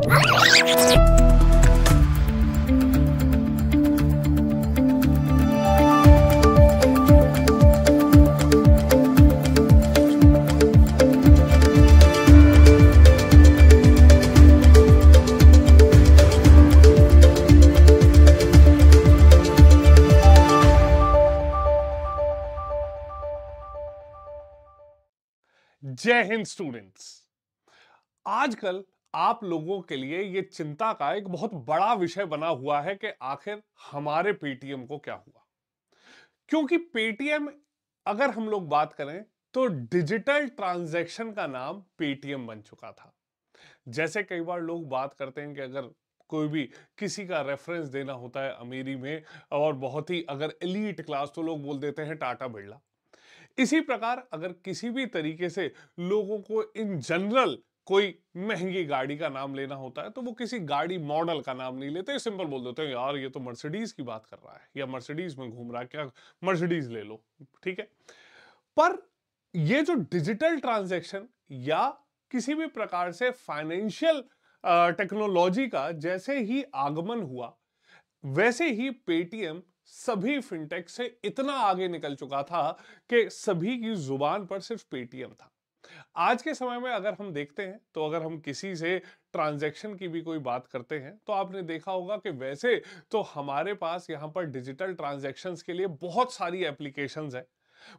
जय हिंद स्टूडेंट्स आजकल आप लोगों के लिए ये चिंता का एक बहुत बड़ा विषय बना हुआ है कि आखिर हमारे पेटीएम को क्या हुआ क्योंकि पेटीएम अगर हम लोग बात करें तो डिजिटल ट्रांजैक्शन का नाम पेटीएम बन चुका था जैसे कई बार लोग बात करते हैं कि अगर कोई भी किसी का रेफरेंस देना होता है अमीरी में और बहुत ही अगर एलिट क्लास तो लोग बोल देते हैं टाटा बिरला इसी प्रकार अगर किसी भी तरीके से लोगों को इन जनरल कोई महंगी गाड़ी का नाम लेना होता है तो वो किसी गाड़ी मॉडल का नाम नहीं लेते सिंपल बोल देते हैं यार ये तो मर्सिडीज की बात कर रहा है या मर्सिडीज में घूम रहा है क्या मर्सिडीज ले लो ठीक है पर ये जो डिजिटल ट्रांजेक्शन या किसी भी प्रकार से फाइनेंशियल टेक्नोलॉजी का जैसे ही आगमन हुआ वैसे ही पेटीएम सभी फिनटेक से इतना आगे निकल चुका था कि सभी की जुबान पर सिर्फ पेटीएम था आज के समय में अगर हम देखते हैं तो अगर हम किसी से ट्रांजैक्शन की भी कोई बात करते हैं तो आपने देखा होगा कि वैसे तो हमारे पास यहाँ पर डिजिटल ट्रांजैक्शंस के लिए बहुत सारी एप्लीकेशंस हैं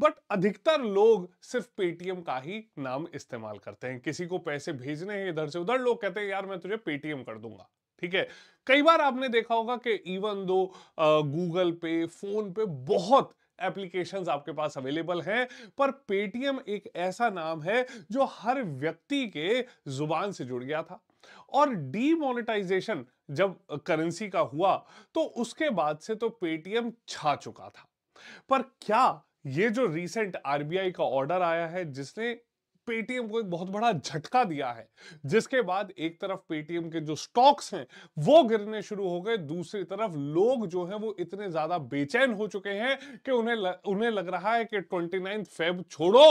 बट अधिकतर लोग सिर्फ पेटीएम का ही नाम इस्तेमाल करते हैं किसी को पैसे भेजने हैं इधर से उधर लोग कहते हैं यार मैं तुझे पेटीएम कर दूंगा ठीक है कई बार आपने देखा होगा कि इवन दो गूगल पे फोन पे बहुत एप्लीकेशन आपके पास अवेलेबल हैं पर पेटीएम एक ऐसा नाम है जो हर व्यक्ति के जुबान से जुड़ गया था और डीमोनेटाइजेशन जब करेंसी का हुआ तो उसके बाद से तो पेटीएम छा चुका था पर क्या ये जो रीसेंट आरबीआई का ऑर्डर आया है जिसने पेटीएम को एक बहुत बड़ा झटका दिया है जिसके बाद एक तरफ पेटीएम के जो स्टॉक्स हैं वो गिरने शुरू हो गए दूसरी तरफ लोग जो हैं वो इतने ज्यादा बेचैन हो चुके हैं कि उन्हें ल, उन्हें लग रहा है कि ट्वेंटी फेब छोड़ो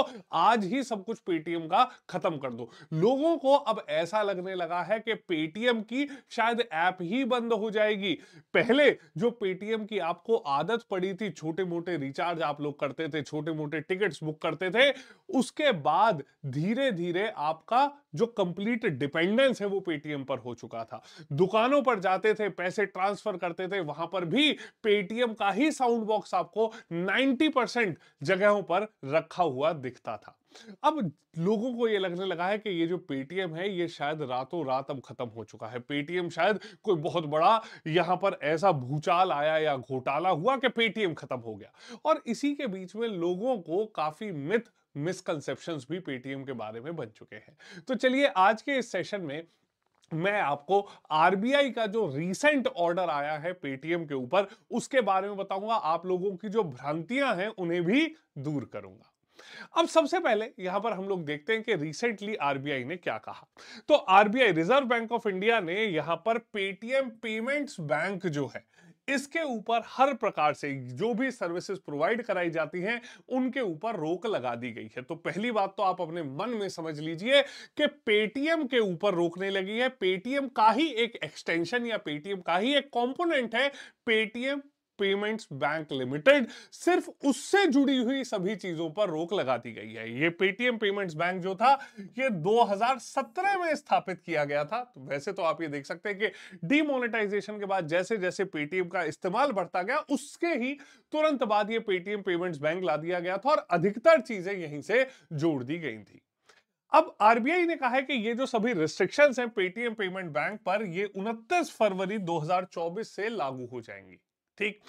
आज ही सब कुछ पेटीएम का खत्म कर दो लोगों को अब ऐसा लगने लगा है कि पेटीएम की शायद ऐप ही बंद हो जाएगी पहले जो पेटीएम की आपको आदत पड़ी थी छोटे मोटे रिचार्ज आप लोग करते थे छोटे मोटे टिकट्स बुक करते थे उसके बाद धीरे धीरे आपका जो कंप्लीट डिपेंडेंस है वो पेटीएम पर हो चुका था दुकानों पर जाते थे पैसे ट्रांसफर करते थे वहां पर भी पेटीएम का ही साउंड बॉक्स आपको 90 परसेंट जगहों पर रखा हुआ दिखता था अब लोगों को ये लगने लगा है कि ये जो पेटीएम है ये शायद रातों रात अब खत्म हो चुका है पेटीएम शायद कोई बहुत बड़ा यहां पर ऐसा भूचाल आया या घोटाला हुआ कि पेटीएम खत्म हो गया और इसी के बीच में लोगों को काफी मिथ मिसकंसेप्शन भी पेटीएम के बारे में बन चुके हैं तो चलिए आज के इस सेशन में मैं आपको आरबीआई का जो रीसेंट ऑर्डर आया है पेटीएम के ऊपर उसके बारे में बताऊंगा आप लोगों की जो भ्रांतियां हैं उन्हें भी दूर करूंगा अब सबसे पहले यहां पर हम लोग देखते हैं कि रिसेंटली आरबीआई ने क्या कहा तो RBI reserve bank of India ने यहां पर पेटीएम पेमेंट्स बैंक जो है इसके ऊपर हर प्रकार से जो भी सर्विसेज प्रोवाइड कराई जाती हैं उनके ऊपर रोक लगा दी गई है तो पहली बात तो आप अपने मन में समझ लीजिए कि पेटीएम के ऊपर रोकने लगी है पेटीएम का ही एक एक्सटेंशन या पेटीएम का ही एक कंपोनेंट है पेटीएम पेमेंट्स बैंक लिमिटेड सिर्फ उससे जुड़ी हुई सभी चीजों पर रोक लगा दी गई है ये पेटीएम पेमेंट्स बैंक जो था ये 2017 में स्थापित किया गया था तो वैसे तो आप ये देख सकते हैं कि डिमोनेटाइजेशन के बाद जैसे जैसे पेटीएम का इस्तेमाल बढ़ता गया उसके ही तुरंत बाद ये पेटीएम पेमेंट्स बैंक ला दिया गया था और अधिकतर चीजें यहीं से जोड़ दी गई थी अब आरबीआई ने कहा है कि ये जो सभी रिस्ट्रिक्शंस हैं पेटीएम पेमेंट बैंक पर ये 29 फरवरी 2024 से लागू हो जाएंगी ठीक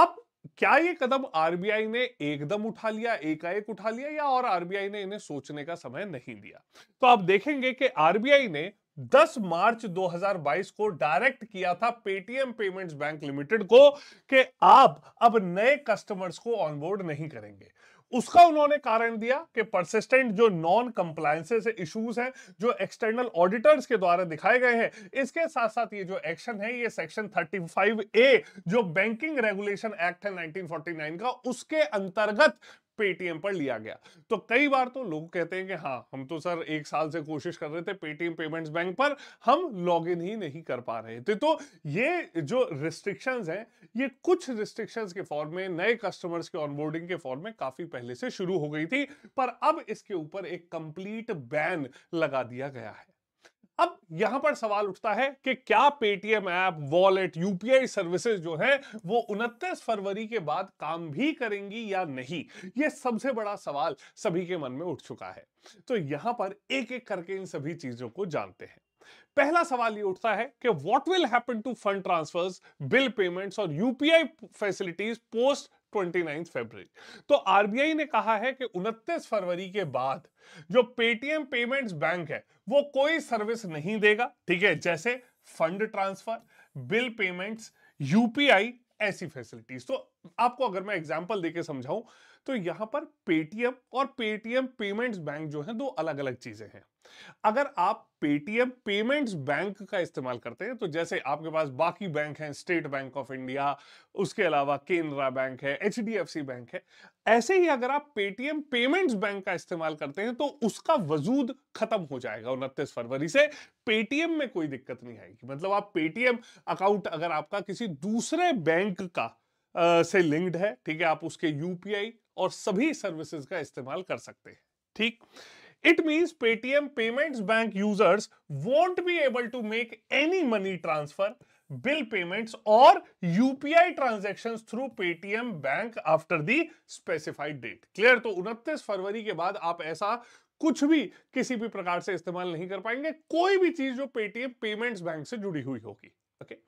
अब क्या ये कदम आरबीआई ने एकदम उठा लिया एकाएक उठा लिया या और आरबीआई ने इन्हें सोचने का समय नहीं दिया तो आप देखेंगे कि आरबीआई ने 10 मार्च 2022 को डायरेक्ट किया था पेटीएम पेमेंट्स बैंक लिमिटेड को कि आप अब नए कस्टमर्स को ऑनबोर्ड नहीं करेंगे उसका उन्होंने कारण दिया कि परसिस्टेंट जो नॉन कंप्लायंसेस इश्यूज हैं जो एक्सटर्नल ऑडिटर्स के द्वारा दिखाए गए हैं इसके साथ साथ ये जो एक्शन है ये सेक्शन 35 ए जो बैंकिंग रेगुलेशन एक्ट है 1949 का उसके अंतर्गत पेटीएम पर लिया गया तो कई बार तो लोग कहते हैं कि हाँ हम तो सर एक साल से कोशिश कर रहे थे पेटीएम पेमेंट्स बैंक पर हम लॉग ही नहीं कर पा रहे थे तो ये जो रिस्ट्रिक्शंस हैं ये कुछ रिस्ट्रिक्शंस के फॉर्म में नए कस्टमर्स के ऑनबोर्डिंग के फॉर्म में काफी पहले से शुरू हो गई थी पर अब इसके ऊपर एक कंप्लीट बैन लगा दिया गया है अब यहां पर सवाल उठता है कि क्या Paytm app wallet UPI services जो है वो उनतीस फरवरी के बाद काम भी करेंगी या नहीं ये सबसे बड़ा सवाल सभी के मन में उठ चुका है तो यहां पर एक एक करके इन सभी चीजों को जानते हैं पहला सवाल ये उठता है कि what will happen to fund transfers bill payments और यूपीआई फैसिलिटीज पोस्ट 29 फरवरी तो आरबीआई ने कहा है कि 29 फरवरी के बाद जो पेटीएम पेमेंट्स बैंक है वो कोई सर्विस नहीं देगा ठीक है जैसे fund transfer bill payments UPI ऐसी फैसिलिटीज तो आपको अगर मैं एग्जांपल देके समझाऊं तो यहां पर पेटीएम और पेटीएम पेमेंट्स बैंक जो है दो अलग अलग चीजें हैं अगर आप पेटीएम पेमेंट्स बैंक का इस्तेमाल करते हैं तो जैसे आपके पास बाकी बैंक हैं स्टेट बैंक ऑफ इंडिया उसके अलावा केनरा बैंक है एच बैंक है ऐसे ही अगर आप पेटीएम पेमेंट्स बैंक का इस्तेमाल करते हैं तो उसका वजूद खत्म हो जाएगा उनतीस फरवरी से पेटीएम में कोई दिक्कत नहीं आएगी मतलब आप पेटीएम अकाउंट अगर आपका किसी दूसरे बैंक का आ, से लिंक्ड है ठीक है आप उसके यूपीआई और सभी सर्विसेज का इस्तेमाल कर सकते हैं ठीक it means Paytm payments bank users won't be able to make any money transfer bill payments और UPI transaction through Paytm bank after the specified date clear तो उनतीस फरवरी के बाद आप ऐसा कुछ भी किसी भी प्रकार से इस्तेमाल नहीं कर पाएंगे कोई भी चीज जो पेटीएम पेमेंट्स बैंक से जुड़ी हुई होगी ओके okay?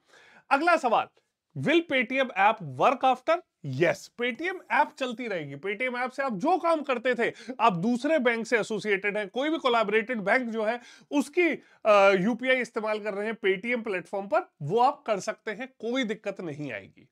अगला सवाल will Paytm app work after yes Paytm app चलती रहेगी पेटीएम ऐप से आप जो काम करते थे आप दूसरे बैंक से एसोसिएटेड हैं कोई भी कोलाबरेटेड बैंक जो है उसकी यूपीआई इस्तेमाल कर रहे हैं पेटीएम प्लेटफॉर्म पर वो आप कर सकते हैं कोई दिक्कत नहीं आएगी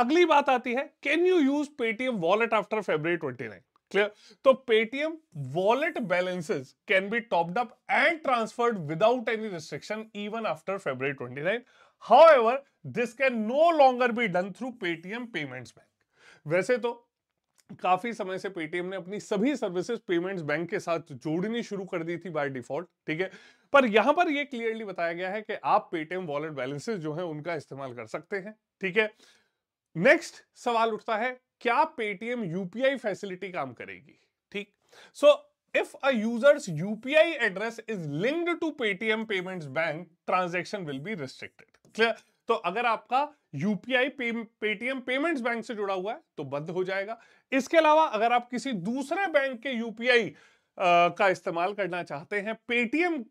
अगली बात आती है can you use Paytm wallet after February twenty nine clear तो Paytm wallet balances can be topped up and transferred without any restriction even after February twenty nine however this can no longer be done through Paytm payments bank वैसे तो काफी समय से Paytm ने अपनी सभी services payments bank के साथ जोड़नी शुरू कर दी थी बाय डिफॉल्ट ठीक है पर यहां पर यह क्लियरली बताया गया है कि आप पेटीएम वॉलेट बैलेंसेज जो है उनका इस्तेमाल कर सकते हैं ठीक है नेक्स्ट सवाल उठता है क्या पेटीएम यूपीआई फैसिलिटी काम करेगी ठीक so if a users UPI address is linked to Paytm Payments bank transaction will be restricted clear तो अगर आपका यूपीआई पेटीएम पेमेंट्स बैंक से जुड़ा हुआ है तो बंद हो जाएगा इसके अलावा अगर आप किसी दूसरे बैंक के यूपीआई का इस्तेमाल करना चाहते हैं पेटीएम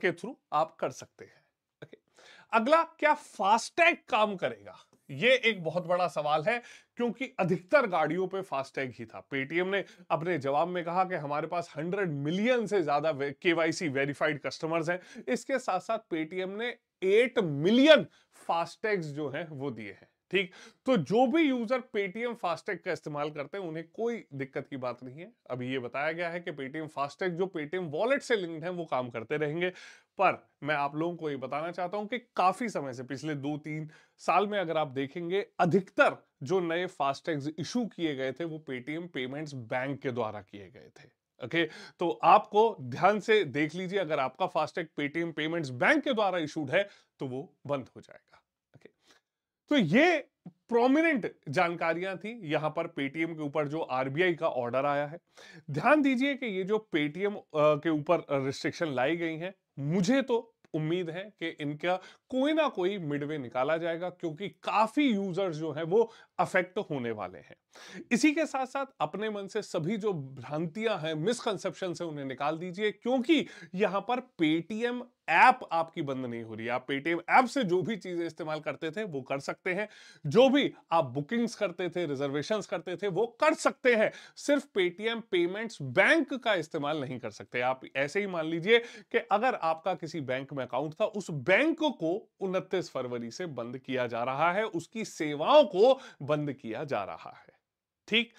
के थ्रू आप कर सकते हैं अगला क्या फास्टैग काम करेगा ये एक बहुत बड़ा सवाल है क्योंकि अधिकतर गाड़ियों पे फास्टैग ही था पेटीएम ने अपने जवाब में कहा कि हमारे पास 100 मिलियन से ज्यादा केवाईसी वेरीफाइड कस्टमर्स हैं इसके साथ साथ पेटीएम ने एट मिलियन फास्टैग्स जो हैं वो दिए हैं ठीक तो जो भी यूजर पेटीएम फास्टैग का इस्तेमाल करते हैं उन्हें कोई दिक्कत की बात नहीं है अभी ये बताया गया है कि पेटीएम फास्टैग जो पेटीएम वॉलेट से लिंक्ड है वो काम करते रहेंगे पर मैं आप लोगों को ये बताना चाहता हूं कि काफी समय से पिछले दो तीन साल में अगर आप देखेंगे अधिकतर जो नए फास्टैग इशू किए गए थे वो पेटीएम पेमेंट्स बैंक के द्वारा किए गए थे ओके okay, तो आपको ध्यान से देख लीजिए अगर आपका फास्टैग पेटीएम पेमेंट्स बैंक के द्वारा इशूड है तो वो बंद हो जाएगा ओके okay. तो ये प्रोमिनेंट जानकारियां थी यहां पर पेटीएम के ऊपर जो आरबीआई का ऑर्डर आया है ध्यान दीजिए कि ये जो पेटीएम के ऊपर रिस्ट्रिक्शन लाई गई हैं मुझे तो उम्मीद है कि इनका कोई ना कोई मिडवे निकाला जाएगा क्योंकि काफी यूजर्स जो है वो अफेक्ट होने वाले हैं इसी के साथ साथ अपने मन से सभी जो भ्रांतियां हैं मिसकंसेप्शन से उन्हें निकाल दीजिए क्योंकि यहां पर पेटीएम ऐप आपकी बंद नहीं हो रही आप पेटीएम ऐप से जो भी चीजें इस्तेमाल करते थे वो कर सकते हैं जो भी आप बुकिंग्स करते थे रिजर्वेशन करते थे वो कर सकते हैं सिर्फ पेटीएम पेमेंट्स बैंक का इस्तेमाल नहीं कर सकते आप ऐसे ही मान लीजिए कि अगर आपका किसी बैंक में अकाउंट था उस बैंक को उनतीस फरवरी से बंद किया जा रहा है उसकी सेवाओं को बंद किया जा रहा है ठीक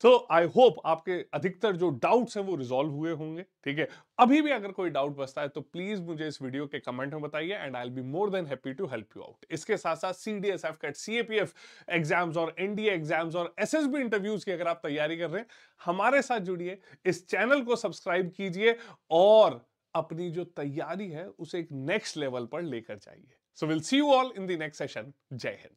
तो आई होप आपके अधिकतर जो डाउट्स हैं वो रिजोल्व हुए होंगे ठीक है अभी भी अगर कोई डाउट बसता है तो प्लीज मुझे इस वीडियो के कमेंट में बताइए and I be more than happy to help you out इसके साथ साथ C D S AFCAT C APF P exams और एनडीए एग्जाम्स और एस एस बी इंटरव्यूज की अगर आप तैयारी कर रहे हैं हमारे साथ जुड़िए इस चैनल को सब्सक्राइब कीजिए और अपनी जो तैयारी है उसे एक नेक्स्ट लेवल पर लेकर जाइए so will see you all in the next session जय हिंद